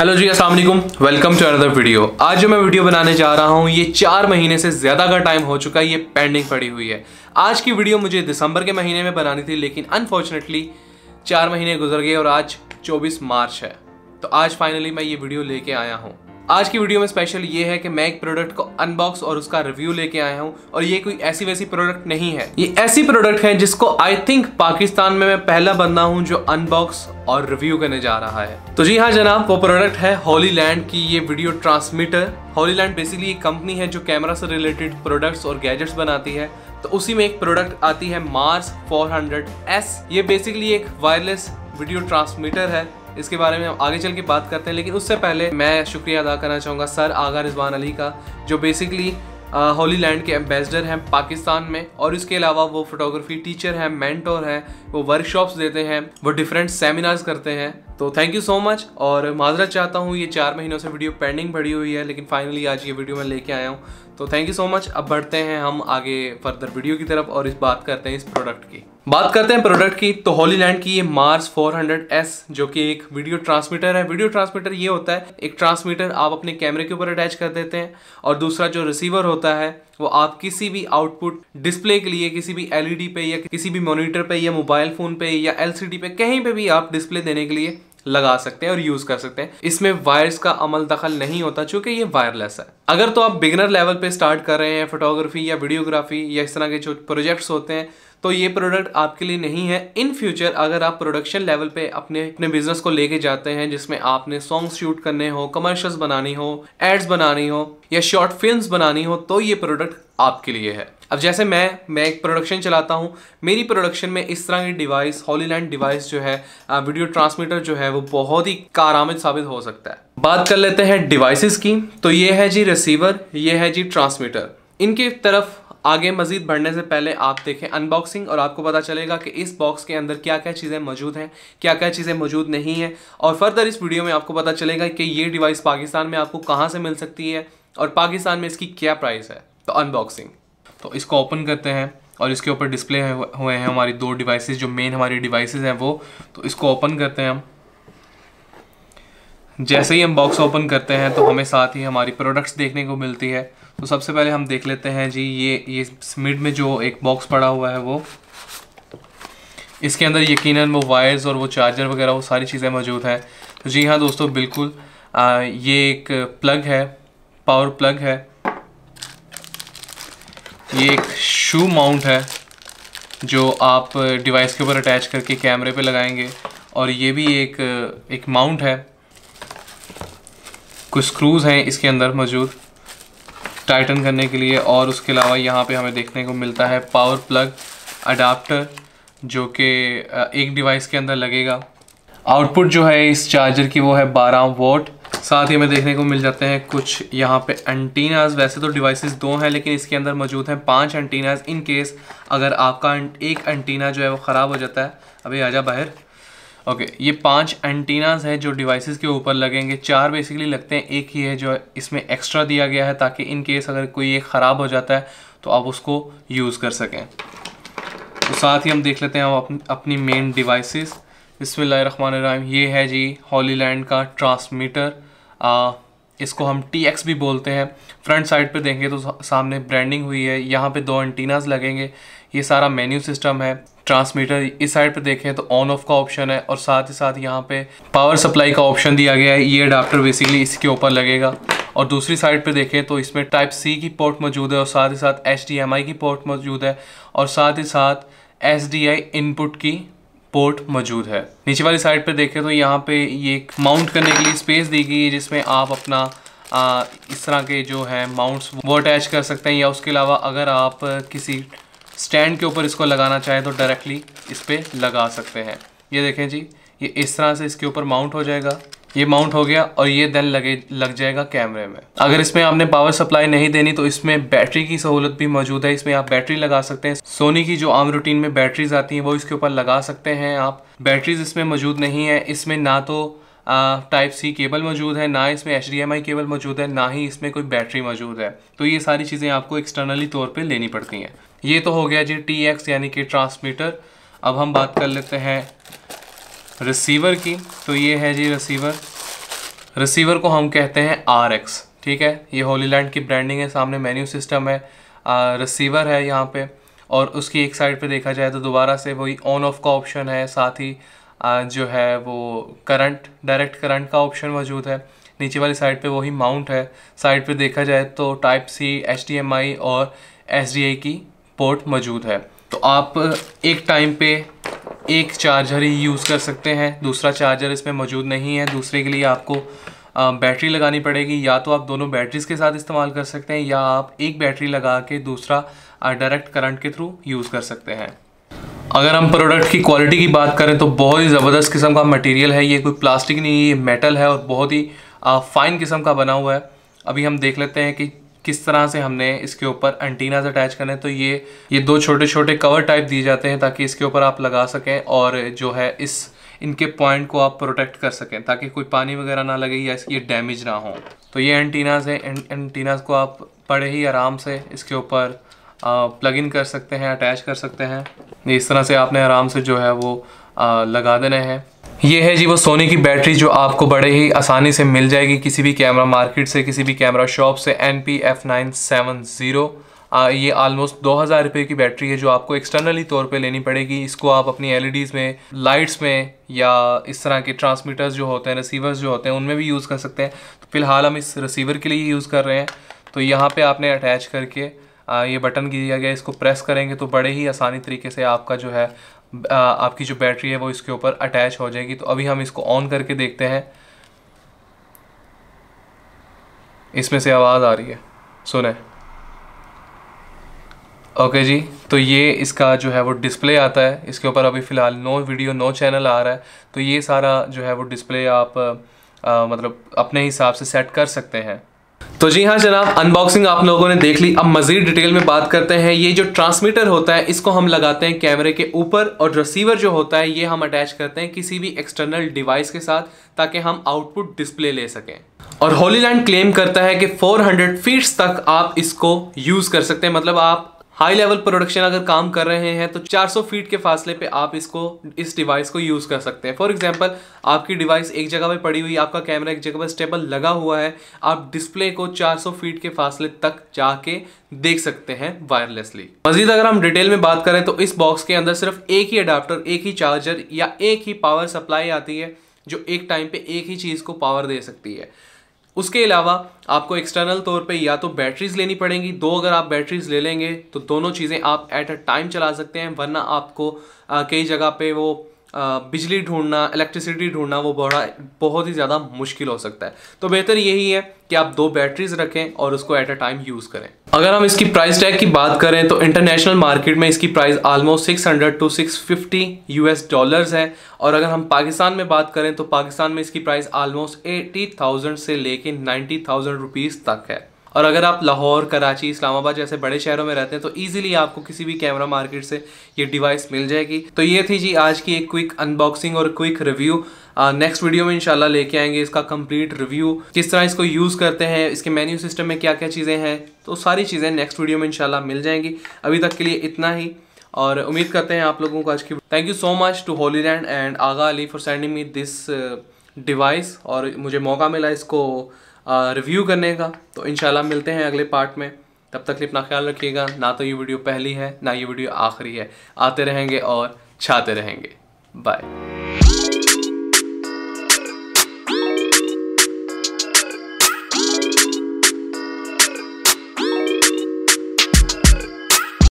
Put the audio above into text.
hello जी अस्सलाम वालेकुम welcome to another video आज जो मैं वीडियो बनाने जा रहा हूँ ये चार महीने से ज़्यादा का टाइम हो चुका है ये पेंडिंग पड़ी हुई है आज की वीडियो मुझे दिसंबर के महीने में बनानी थी लेकिन अनफॉर्चुनेटली चार महीने गुजर गए और आज 24 मार्च है तो आज फाइनली मैं ये वीडियो लेके आया हूँ आज की वीडियो में स्पेशल ये है कि मैं एक प्रोडक्ट को अनबॉक्स और उसका रिव्यू लेके आया हूँ और ये कोई ऐसी वैसी प्रोडक्ट नहीं है ये ऐसी प्रोडक्ट है जिसको आई थिंक पाकिस्तान में मैं पहला बंदा हूँ जो अनबॉक्स और रिव्यू करने जा रहा है तो जी हाँ जनाब वो प्रोडक्ट है होली लैंड की ये video transmitter Hollyland basically एक कंपनी है जो कैमरा से रिलेटेड प्रोडक्ट्स और गैजेट्स बनाती है तो उसी में एक प्रोडक्ट आती है मार्स एस ये बेसिकली एक वायरलेस वीडियो ट्रांसमीटर है इसके बारे में हम आगे चल के बात करते हैं लेकिन उससे पहले मैं शुक्रिया अदा करना चाहूँगा सर आगा रिजवान अली का जो बेसिकली होली लैंड के एम्बेसडर हैं पाकिस्तान में और इसके अलावा वो फोटोग्राफी टीचर हैं मैंटोर हैं वो वर्कशॉप्स देते हैं वो डिफरेंट सेमिनार्स करते हैं तो थैंक यू सो मच और माजरा चाहता हूँ ये चार महीनों से वीडियो पेंडिंग पड़ी हुई है लेकिन फाइनली आज ये वीडियो मैं लेके आया हूँ तो थैंक यू सो मच अब बढ़ते हैं हम आगे फर्दर वीडियो की तरफ और इस बात करते हैं इस प्रोडक्ट की बात करते हैं प्रोडक्ट की तो होली लैंड की ये मार्स 400S जो कि एक वीडियो ट्रांसमीटर है वीडियो ट्रांसमीटर ये होता है एक ट्रांसमीटर आप अपने कैमरे के ऊपर अटैच कर देते हैं और दूसरा जो रिसीवर होता है वो आप किसी भी आउटपुट डिस्प्ले के लिए किसी भी एलईडी e पे या किसी भी मॉनिटर पे या मोबाइल फ़ोन पे या एलसीडी पे कहीं पे भी आप डिस्प्ले देने के लिए लगा सकते हैं और यूज़ कर सकते हैं इसमें वायर्स का अमल दखल नहीं होता चूंकि ये वायरलेस है अगर तो आप बिगनर लेवल पे स्टार्ट कर रहे हैं फोटोग्राफी या वीडियोग्राफी या इस तरह के जो प्रोजेक्ट्स होते हैं तो ये प्रोडक्ट आपके लिए नहीं है इन फ्यूचर अगर आप प्रोडक्शन लेवल पे अपने अपने बिजनेस को लेके जाते हैं जिसमें आपने सॉन्ग शूट करने हो कमर्शियल्स बनानी हो एड्स बनानी हो या शॉर्ट फिल्म्स बनानी हो तो ये प्रोडक्ट आपके लिए है अब जैसे मैं मैं एक प्रोडक्शन चलाता हूँ मेरी प्रोडक्शन में इस तरह की डिवाइस हॉलीलैंड डिवाइस जो है वीडियो ट्रांसमीटर जो है वो बहुत ही कारामिद साबित हो सकता है बात कर लेते हैं डिवाइसेस की तो ये है जी रिसीवर ये है जी ट्रांसमीटर इनके तरफ आगे मज़ीद बढ़ने से पहले आप देखें अनबॉक्सिंग और आपको पता चलेगा कि इस बॉक्स के अंदर क्या क्या चीज़ें मौजूद हैं क्या क्या चीज़ें मौजूद नहीं हैं और फर्दर इस वीडियो में आपको पता चलेगा कि ये डिवाइस पाकिस्तान में आपको कहाँ से मिल सकती है और पाकिस्तान में इसकी क्या प्राइस है तो अनबॉक्सिंग तो इसको ओपन करते हैं और इसके ऊपर डिस्प्ले हुए हैं हमारी दो डिवाइसेस जो मेन हमारी डिवाइसेस हैं वो तो इसको ओपन करते हैं हम जैसे ही हम बॉक्स ओपन करते हैं तो हमें साथ ही हमारी प्रोडक्ट्स देखने को मिलती है तो सबसे पहले हम देख लेते हैं जी ये ये मिड में जो एक बॉक्स पड़ा हुआ है वो इसके अंदर यकीनन वो वायर्स और वो चार्जर वगैरह वो सारी चीज़ें मौजूद हैं तो जी हाँ दोस्तों बिल्कुल आ, ये एक प्लग है पावर प्लग है ये एक शू माउंट है जो आप डिवाइस के ऊपर अटैच करके कैमरे पे लगाएंगे और ये भी एक एक माउंट है कुछ स्क्रूज़ हैं इसके अंदर मौजूद टाइटन करने के लिए और उसके अलावा यहाँ पे हमें देखने को मिलता है पावर प्लग अडाप्टर जो कि एक डिवाइस के अंदर लगेगा आउटपुट जो है इस चार्जर की वो है 12 वोट साथ ही हमें देखने को मिल जाते हैं कुछ यहाँ पे एंटीनाज वैसे तो डिवाइसेस दो हैं लेकिन इसके अंदर मौजूद हैं पांच एंटीनाज इन केस अगर आपका एक एंटीना जो है वो ख़राब हो जाता है अभी आ जा बाहर ओके ये पांच एंटीनाज हैं जो डिवाइसेस के ऊपर लगेंगे चार बेसिकली लगते हैं एक ही है जो इसमें एक्स्ट्रा दिया गया है ताकि इन केस अगर कोई एक ख़राब हो जाता है तो आप उसको यूज़ कर सकें तो साथ ही हम देख लेते हैं अपनी मेन अपनी मेन डिवाइसेस रखमान ये है जी हॉली का ट्रांसमीटर आ, इसको हम टी एक्स भी बोलते हैं फ्रंट साइड पे देखेंगे तो सामने ब्रांडिंग हुई है यहाँ पे दो एंटीनाज लगेंगे ये सारा मेन्यू सिस्टम है ट्रांसमीटर इस साइड पे देखें तो ऑन ऑफ का ऑप्शन है और साथ ही साथ यहाँ पे पावर सप्लाई का ऑप्शन दिया गया है ये अडाप्टर बेसिकली इसके ऊपर लगेगा और दूसरी साइड पे देखें तो इसमें टाइप सी की पोर्ट मौजूद है और साथ ही साथ एच की पोर्ट मौजूद है और साथ ही साथ एस इनपुट की पोर्ट मौजूद है नीचे वाली साइड पर देखें तो यहाँ पे ये माउंट करने के लिए स्पेस दी गई है जिसमें आप अपना आ, इस तरह के जो है माउंट्स वो अटैच कर सकते हैं या उसके अलावा अगर आप किसी स्टैंड के ऊपर इसको लगाना चाहें तो डायरेक्टली इस पर लगा सकते हैं ये देखें जी ये इस तरह से इसके ऊपर माउंट हो जाएगा ये माउंट हो गया और ये देन लगे लग जाएगा कैमरे में अगर इसमें आपने पावर सप्लाई नहीं देनी तो इसमें बैटरी की सहूलत भी मौजूद है इसमें आप बैटरी लगा सकते हैं सोनी की जो आम रूटीन में बैटरीज आती हैं वो इसके ऊपर लगा सकते हैं आप बैटरीज इसमें मौजूद नहीं है इसमें ना तो टाइप सी केबल मौजूद है ना इसमें एच केबल मौजूद है ना ही इसमें कोई बैटरी मौजूद है तो ये सारी चीज़ें आपको एक्सटर्नली तौर पर लेनी पड़ती हैं ये तो हो गया जी टी एक्स यानी कि ट्रांसमीटर अब हम बात कर लेते हैं रिसीवर की तो ये है जी रिसीवर रिसीवर को हम कहते हैं आर एक्स ठीक है ये होली लैंड की ब्रांडिंग है सामने मेन्यू सिस्टम है आ, रिसीवर है यहाँ पे और उसकी एक साइड पे देखा जाए तो दोबारा से वही ऑन ऑफ का ऑप्शन है साथ ही आ, जो है वो करंट डायरेक्ट करंट का ऑप्शन मौजूद है नीचे वाली साइड पे वही माउंट है साइड पे देखा जाए तो टाइप सी एच और एस की पोर्ट मौजूद है तो आप एक टाइम पे एक चार्जर ही यूज़ कर सकते हैं दूसरा चार्जर इसमें मौजूद नहीं है दूसरे के लिए आपको बैटरी लगानी पड़ेगी या तो आप दोनों बैटरीज़ के साथ इस्तेमाल कर सकते हैं या आप एक बैटरी लगा के दूसरा डायरेक्ट करंट के थ्रू यूज़ कर सकते हैं अगर हम प्रोडक्ट की क्वालिटी की बात करें तो बहुत ही ज़बरदस्त किस्म का मटेरियल है ये कोई प्लास्टिक नहीं है ये मेटल है और बहुत ही फ़ाइन किस्म का बना हुआ है अभी हम देख लेते हैं कि किस तरह से हमने इसके ऊपर एंटीनाज अटैच करने तो ये ये दो छोटे छोटे कवर टाइप दिए जाते हैं ताकि इसके ऊपर आप लगा सकें और जो है इस इनके पॉइंट को आप प्रोटेक्ट कर सकें ताकि कोई पानी वगैरह ना लगे या इसकी डैमेज ना हो तो ये एंटीनाज है एंटीनाज को आप बड़े ही आराम से इसके ऊपर प्लग इन कर सकते हैं अटैच कर सकते हैं इस तरह से आपने आराम से जो है वो आ, लगा देने हैं ये है जी वो सोनी की बैटरी जो आपको बड़े ही आसानी से मिल जाएगी किसी भी कैमरा मार्केट से किसी भी कैमरा शॉप से N P F nine seven zero ये आलमोस्ट दो हज़ार रुपये की बैटरी है जो आपको एक्सटर्नली तौर पे लेनी पड़ेगी इसको आप अपनी एल e में लाइट्स में या इस तरह के ट्रांसमीटर्स जो होते हैं रिसीवर्स जो होते हैं उनमें भी यूज़ कर सकते हैं तो फिलहाल हम इस रिसीवर के लिए यूज़ कर रहे हैं तो यहाँ पर आपने अटैच करके ये बटन दिया गया इसको प्रेस करेंगे तो बड़े ही आसानी तरीके से आपका जो है आपकी जो बैटरी है वो इसके ऊपर अटैच हो जाएगी तो अभी हम इसको ऑन करके देखते हैं इसमें से आवाज़ आ रही है सुने ओके जी तो ये इसका जो है वो डिस्प्ले आता है इसके ऊपर अभी फ़िलहाल नो वीडियो नो चैनल आ रहा है तो ये सारा जो है वो डिस्प्ले आप आ, मतलब अपने हिसाब से सेट कर सकते हैं तो जी हाँ जनाब अनबॉक्सिंग आप लोगों ने देख ली अब मज़ीद डिटेल में बात करते हैं ये जो ट्रांसमीटर होता है इसको हम लगाते हैं कैमरे के ऊपर और रिसीवर जो होता है ये हम अटैच करते हैं किसी भी एक्सटर्नल डिवाइस के साथ ताकि हम आउटपुट डिस्प्ले ले सकें और होलीलैंड क्लेम करता है कि 400 फीट्स तक आप इसको यूज़ कर सकते हैं मतलब आप हाई लेवल प्रोडक्शन अगर काम कर रहे हैं तो 400 फीट के फासले पे आप इसको इस डिवाइस को यूज़ कर सकते हैं फॉर एग्जांपल आपकी डिवाइस एक जगह पे पड़ी हुई आपका कैमरा एक जगह पर स्टेबल लगा हुआ है आप डिस्प्ले को 400 फीट के फासले तक जाके देख सकते हैं वायरलेसली मजीद अगर हम डिटेल में बात करें तो इस बॉक्स के अंदर सिर्फ एक ही अडाप्टर एक ही चार्जर या एक ही पावर सप्लाई आती है जो एक टाइम पे एक ही चीज़ को पावर दे सकती है उसके अलावा आपको एक्सटर्नल तौर पे या तो बैटरीज लेनी पड़ेंगी दो अगर आप बैटरीज ले लेंगे तो दोनों चीज़ें आप एट अ टाइम चला सकते हैं वरना आपको कई जगह पे वो बिजली ढूंढना इलेक्ट्रिसिटी ढूंढना वो बड़ा बहुत ही ज़्यादा मुश्किल हो सकता है तो बेहतर यही है कि आप दो बैटरीज रखें और उसको एट अ टाइम यूज़ करें अगर हम इसकी प्राइस टैग की बात करें तो इंटरनेशनल मार्केट में इसकी price almost 600 to 650 US dollars है और अगर हम पाकिस्तान में बात करें तो पाकिस्तान में इसकी प्राइस आलमोस्ट एटी से लेकर नाइन्टी थाउजेंड तक है और अगर आप लाहौर कराची इस्लामाबाद जैसे बड़े शहरों में रहते हैं तो ईजिली आपको किसी भी कैमरा मार्केट से ये डिवाइस मिल जाएगी तो ये थी जी आज की एक क्विक अनबॉक्सिंग और क्विक रिव्यू नेक्स्ट वीडियो में इंशाल्लाह लेके आएंगे इसका कंप्लीट रिव्यू किस तरह इसको यूज़ करते हैं इसके मेन्यू सिस्टम में क्या क्या चीज़ें हैं तो सारी चीज़ें नेक्स्ट वीडियो में इंशाल्लाह मिल जाएंगी अभी तक के लिए इतना ही और उम्मीद करते हैं आप लोगों को आज की thank you so much to Holy Land and Agha Ali for sending me this device और मुझे मौका मिला इसको रिव्यू करने का तो इन मिलते हैं अगले पार्ट में तब तक अपना ख्याल रखिएगा ना तो ये वीडियो पहली है ना ये वीडियो आखिरी है आते रहेंगे और छाते रहेंगे बाय